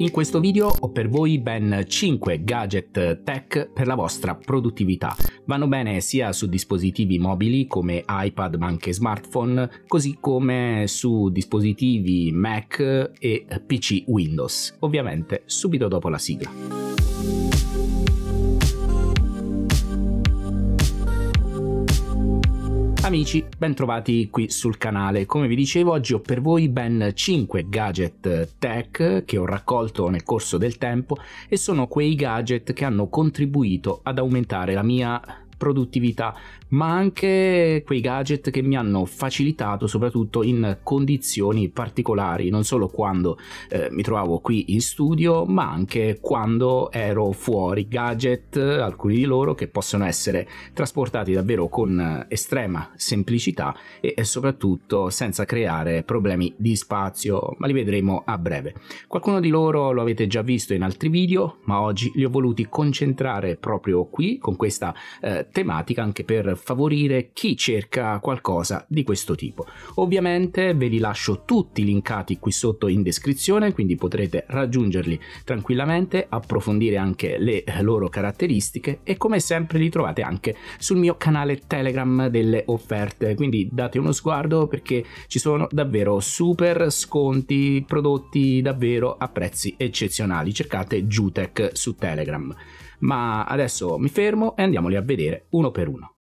In questo video ho per voi ben 5 gadget tech per la vostra produttività. Vanno bene sia su dispositivi mobili come iPad ma anche smartphone, così come su dispositivi Mac e PC Windows. Ovviamente subito dopo la sigla. Amici, bentrovati qui sul canale. Come vi dicevo, oggi ho per voi ben 5 gadget tech che ho raccolto nel corso del tempo e sono quei gadget che hanno contribuito ad aumentare la mia produttività, ma anche quei gadget che mi hanno facilitato soprattutto in condizioni particolari, non solo quando eh, mi trovavo qui in studio, ma anche quando ero fuori. Gadget, alcuni di loro, che possono essere trasportati davvero con eh, estrema semplicità e, e soprattutto senza creare problemi di spazio, ma li vedremo a breve. Qualcuno di loro lo avete già visto in altri video, ma oggi li ho voluti concentrare proprio qui con questa eh, tematica anche per favorire chi cerca qualcosa di questo tipo. Ovviamente ve li lascio tutti linkati qui sotto in descrizione, quindi potrete raggiungerli tranquillamente, approfondire anche le loro caratteristiche e come sempre li trovate anche sul mio canale Telegram delle offerte, quindi date uno sguardo perché ci sono davvero super sconti, prodotti davvero a prezzi eccezionali. Cercate Jutec su Telegram ma adesso mi fermo e andiamoli a vedere uno per uno.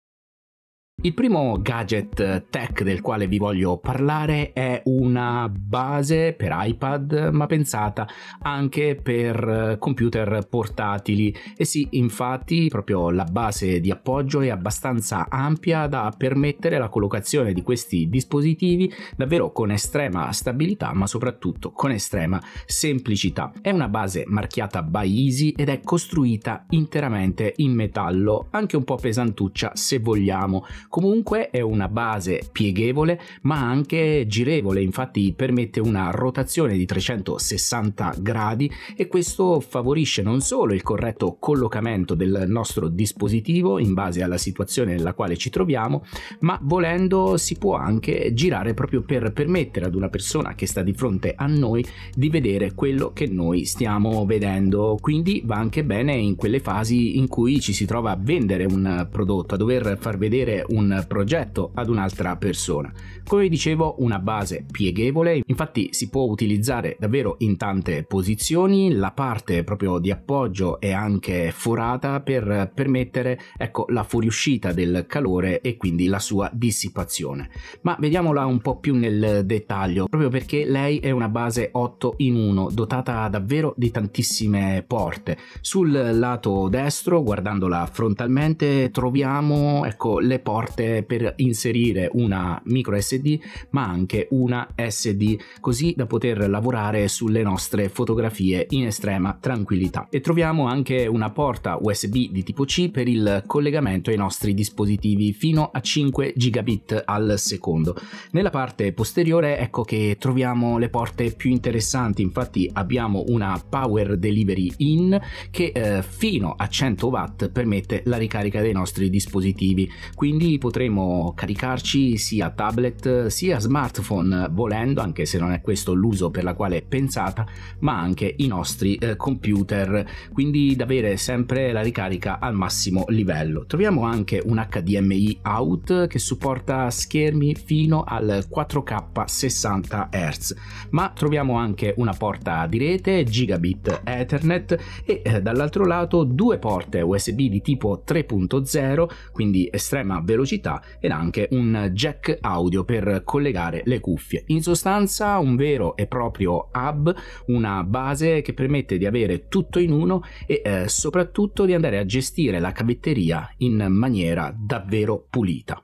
Il primo gadget tech del quale vi voglio parlare è una base per iPad, ma pensata anche per eh, computer portatili. E sì, infatti, proprio la base di appoggio è abbastanza ampia da permettere la collocazione di questi dispositivi davvero con estrema stabilità, ma soprattutto con estrema semplicità. È una base marchiata by Easy ed è costruita interamente in metallo, anche un po' pesantuccia se vogliamo Comunque è una base pieghevole ma anche girevole, infatti permette una rotazione di 360 gradi e questo favorisce non solo il corretto collocamento del nostro dispositivo in base alla situazione nella quale ci troviamo, ma volendo si può anche girare proprio per permettere ad una persona che sta di fronte a noi di vedere quello che noi stiamo vedendo. Quindi va anche bene in quelle fasi in cui ci si trova a vendere un prodotto, a dover far vedere un un progetto ad un'altra persona. Come dicevo, una base pieghevole, infatti si può utilizzare davvero in tante posizioni, la parte proprio di appoggio è anche forata per permettere ecco, la fuoriuscita del calore e quindi la sua dissipazione. Ma vediamola un po' più nel dettaglio, proprio perché lei è una base 8 in 1, dotata davvero di tantissime porte. Sul lato destro, guardandola frontalmente, troviamo ecco, le porte porte per inserire una micro SD ma anche una SD così da poter lavorare sulle nostre fotografie in estrema tranquillità e troviamo anche una porta USB di tipo C per il collegamento ai nostri dispositivi fino a 5 gigabit al secondo nella parte posteriore ecco che troviamo le porte più interessanti infatti abbiamo una power delivery in che eh, fino a 100 watt permette la ricarica dei nostri dispositivi quindi quali potremo caricarci sia tablet sia smartphone volendo, anche se non è questo l'uso per la quale è pensata, ma anche i nostri eh, computer, quindi da avere sempre la ricarica al massimo livello. Troviamo anche un HDMI out che supporta schermi fino al 4K 60 Hz, ma troviamo anche una porta di rete gigabit Ethernet e eh, dall'altro lato due porte USB di tipo 3.0, quindi estrema velocità velocità ed anche un jack audio per collegare le cuffie. In sostanza un vero e proprio hub, una base che permette di avere tutto in uno e eh, soprattutto di andare a gestire la cavetteria in maniera davvero pulita.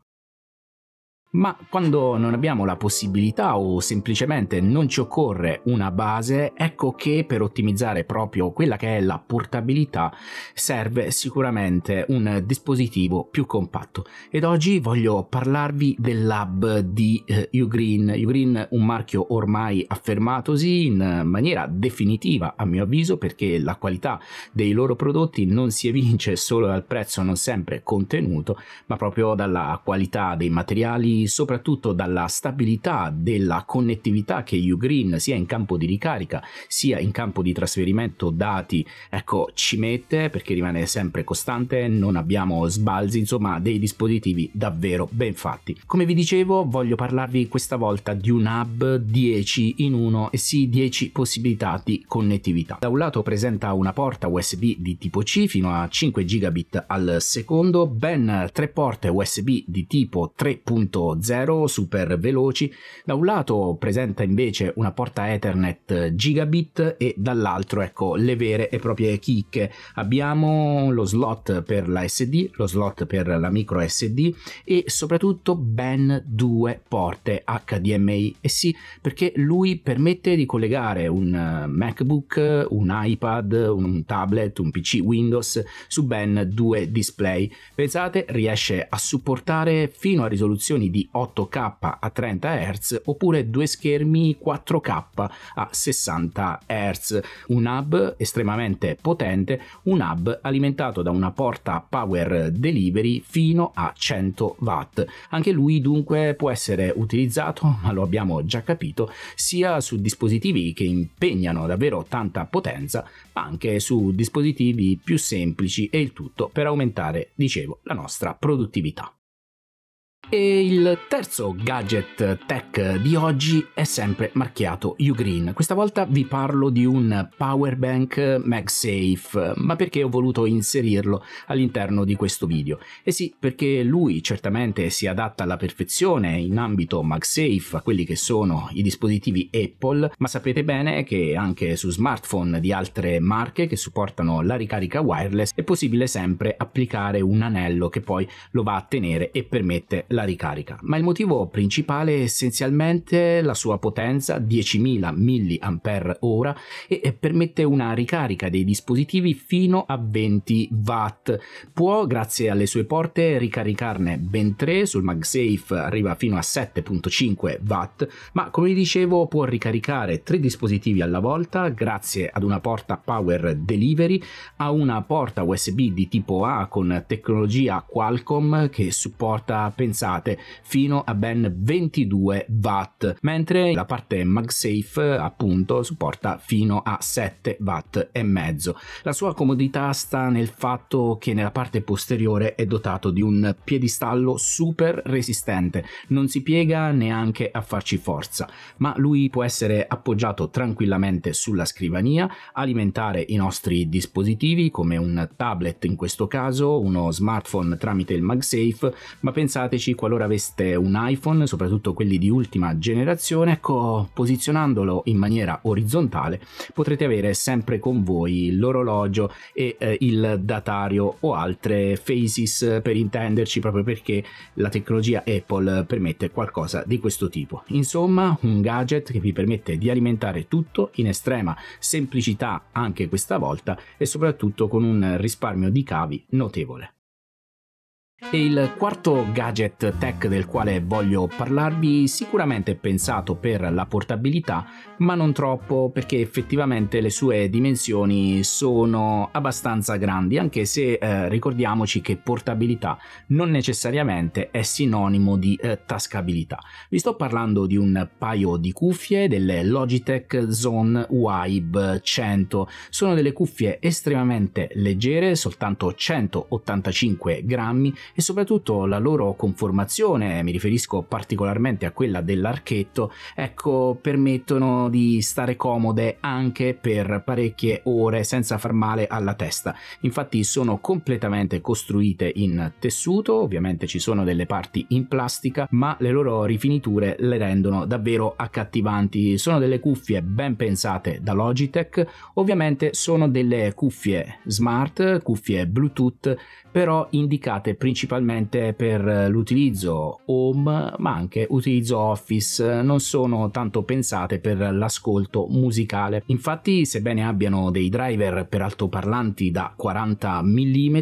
Ma quando non abbiamo la possibilità o semplicemente non ci occorre una base, ecco che per ottimizzare proprio quella che è la portabilità serve sicuramente un dispositivo più compatto. Ed oggi voglio parlarvi del lab di eh, Ugreen. Ugreen un marchio ormai affermatosi in maniera definitiva a mio avviso perché la qualità dei loro prodotti non si evince solo dal prezzo non sempre contenuto, ma proprio dalla qualità dei materiali soprattutto dalla stabilità della connettività che Ugreen sia in campo di ricarica sia in campo di trasferimento dati ecco ci mette perché rimane sempre costante, non abbiamo sbalzi, insomma dei dispositivi davvero ben fatti. Come vi dicevo voglio parlarvi questa volta di un hub 10 in 1 e sì 10 possibilità di connettività. Da un lato presenta una porta USB di tipo C fino a 5 gigabit al secondo, ben tre porte USB di tipo 3.0 punto zero, super veloci. Da un lato presenta invece una porta Ethernet gigabit e dall'altro ecco le vere e proprie chicche. Abbiamo lo slot per la SD, lo slot per la micro SD e soprattutto ben due porte HDMI. E eh sì, perché lui permette di collegare un eh, MacBook, un iPad, un tablet, un PC Windows su ben due display. Pensate, riesce a supportare fino a risoluzioni di di 8K a 30 Hz oppure due schermi 4K a 60 Hz, un hub estremamente potente, un hub alimentato da una porta power delivery fino a 100 watt. Anche lui dunque può essere utilizzato, ma lo abbiamo già capito, sia su dispositivi che impegnano davvero tanta potenza, ma anche su dispositivi più semplici e il tutto per aumentare, dicevo, la nostra produttività. E il terzo gadget tech di oggi è sempre marchiato Ugreen. Questa volta vi parlo di un powerbank MagSafe, ma perché ho voluto inserirlo all'interno di questo video? E eh sì, perché lui certamente si adatta alla perfezione in ambito MagSafe a quelli che sono i dispositivi Apple, ma sapete bene che anche su smartphone di altre marche che supportano la ricarica wireless è possibile sempre applicare un anello che poi lo va a tenere e permette la la ricarica, ma il motivo principale è essenzialmente la sua potenza 10.000 mAh e permette una ricarica dei dispositivi fino a 20 watt. Può, grazie alle sue porte, ricaricarne ben 3, sul MagSafe arriva fino a 7.5 watt, ma come dicevo può ricaricare 3 dispositivi alla volta grazie ad una porta Power Delivery, a una porta USB di tipo A con tecnologia Qualcomm che supporta pensare avanzate fino a ben 22 watt, mentre la parte MagSafe appunto supporta fino a 7 watt e mezzo. La sua comodità sta nel fatto che nella parte posteriore è dotato di un piedistallo super resistente, non si piega neanche a farci forza, ma lui può essere appoggiato tranquillamente sulla scrivania, alimentare i nostri dispositivi come un tablet in questo caso, uno smartphone tramite il MagSafe, ma pensateci PC qualora aveste un iPhone, soprattutto quelli di ultima generazione, ecco, posizionandolo in maniera orizzontale potrete avere sempre con voi l'orologio e eh, il datario o altre faces per intenderci, proprio perché la tecnologia Apple permette qualcosa di questo tipo. Insomma, un gadget che vi permette di alimentare tutto in estrema semplicità anche questa volta e soprattutto con un risparmio di cavi notevole. E il quarto gadget tech del quale voglio parlarvi sicuramente è pensato per la portabilità, ma non troppo perché effettivamente le sue dimensioni sono abbastanza grandi, anche se eh, ricordiamoci che portabilità non necessariamente è sinonimo di eh, tascabilità. Vi sto parlando di un paio di cuffie delle Logitech Zone Vibe 100. Sono delle cuffie estremamente leggere, soltanto 185 grammi e soprattutto la loro conformazione, mi riferisco particolarmente a quella dell'archetto, ecco, permettono di stare comode anche per parecchie ore senza far male alla testa. Infatti sono completamente costruite in tessuto, ovviamente ci sono delle parti in plastica, ma le loro rifiniture le rendono davvero accattivanti. Sono delle cuffie ben pensate da Logitech, ovviamente sono delle cuffie smart, cuffie Bluetooth, però indicate principalmente principalmente per l'utilizzo home ma anche utilizzo office, non sono tanto pensate per l'ascolto musicale. Infatti sebbene abbiano dei driver per altoparlanti da 40 mm,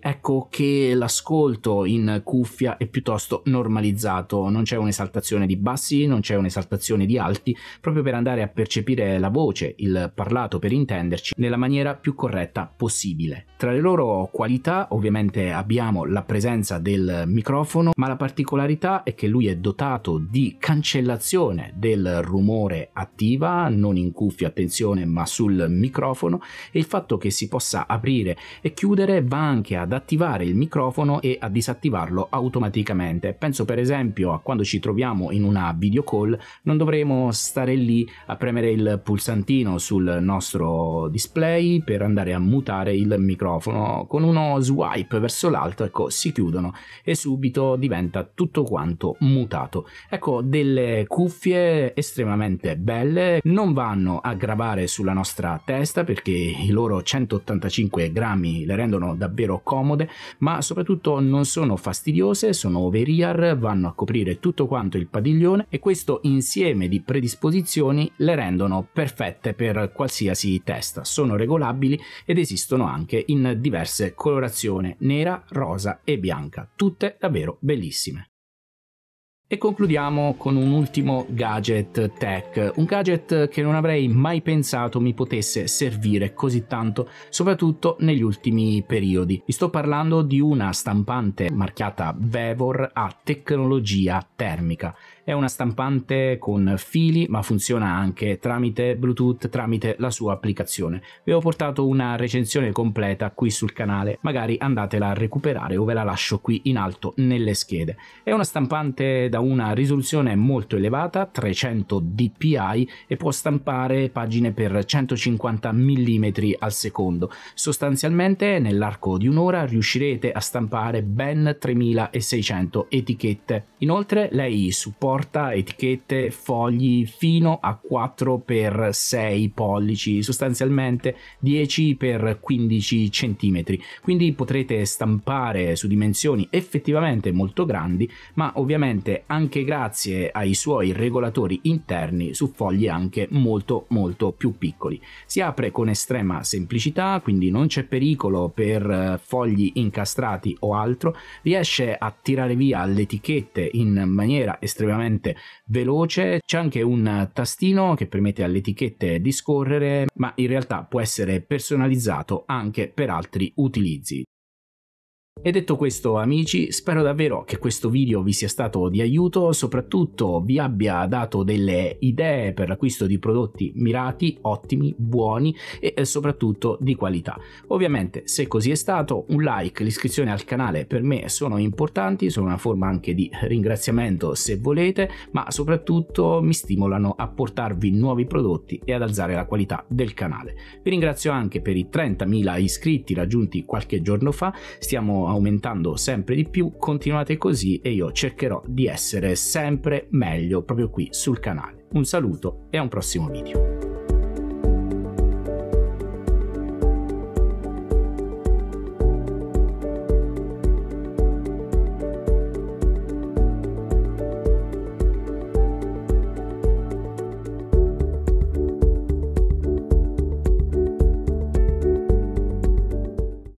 ecco che l'ascolto in cuffia è piuttosto normalizzato, non c'è un'esaltazione di bassi, non c'è un'esaltazione di alti, proprio per andare a percepire la voce, il parlato per intenderci, nella maniera più corretta possibile. Tra le loro qualità ovviamente abbiamo la presenza presenza del microfono, ma la particolarità è che lui è dotato di cancellazione del rumore attiva, non in cuffia, attenzione, ma sul microfono e il fatto che si possa aprire e chiudere va anche ad attivare il microfono e a disattivarlo automaticamente. Penso per esempio a quando ci troviamo in una video call, non dovremo stare lì a premere il pulsantino sul nostro display per andare a mutare il microfono con uno swipe verso l'alto, ecco, si chiudono e subito diventa tutto quanto mutato. Ecco delle cuffie estremamente belle, non vanno a gravare sulla nostra testa perché i loro 185 grammi le rendono davvero comode, ma soprattutto non sono fastidiose, sono over-ear, vanno a coprire tutto quanto il padiglione e questo insieme di predisposizioni le rendono perfette per qualsiasi testa. Sono regolabili ed esistono anche in diverse colorazioni, nera, rosa e blu bianca, tutte davvero bellissime. E concludiamo con un ultimo gadget tech, un gadget che non avrei mai pensato mi potesse servire così tanto, soprattutto negli ultimi periodi. Vi sto parlando di una stampante marchiata Vevor a tecnologia termica. È una stampante con fili, ma funziona anche tramite Bluetooth, tramite la sua applicazione. Vi ho portato una recensione completa qui sul canale, magari andatela a recuperare o ve la lascio qui in alto nelle schede. È una stampante da una risoluzione molto elevata, 300 dpi, e può stampare pagine per 150 mm al secondo. Sostanzialmente nell'arco di un'ora riuscirete a stampare ben 3600 etichette. Inoltre lei supporta porta etichette, fogli fino a 4x6 pollici, sostanzialmente 10x15 cm. Quindi potrete stampare su dimensioni effettivamente molto grandi, ma ovviamente anche grazie ai suoi regolatori interni su fogli anche molto molto più piccoli. Si apre con estrema semplicità, quindi non c'è pericolo per eh, fogli incastrati o altro, riesce a tirare via le etichette in maniera estremamente estremamente veloce, c'è anche un tastino che permette alle etichette di scorrere, ma in realtà può essere personalizzato anche per altri utilizzi. E detto questo amici, spero davvero che questo video vi sia stato di aiuto, soprattutto vi abbia dato delle idee per l'acquisto di prodotti mirati, ottimi, buoni e eh, soprattutto di qualità. Ovviamente se così è stato un like, l'iscrizione al canale per me sono importanti, sono una forma anche di ringraziamento se volete, ma soprattutto mi stimolano a portarvi nuovi prodotti e ad alzare la qualità del canale. Vi ringrazio anche per i 30.000 iscritti raggiunti qualche giorno fa, stiamo aumentando sempre di più, continuate così e io cercherò di essere sempre meglio proprio qui sul canale. Un saluto e a un prossimo video.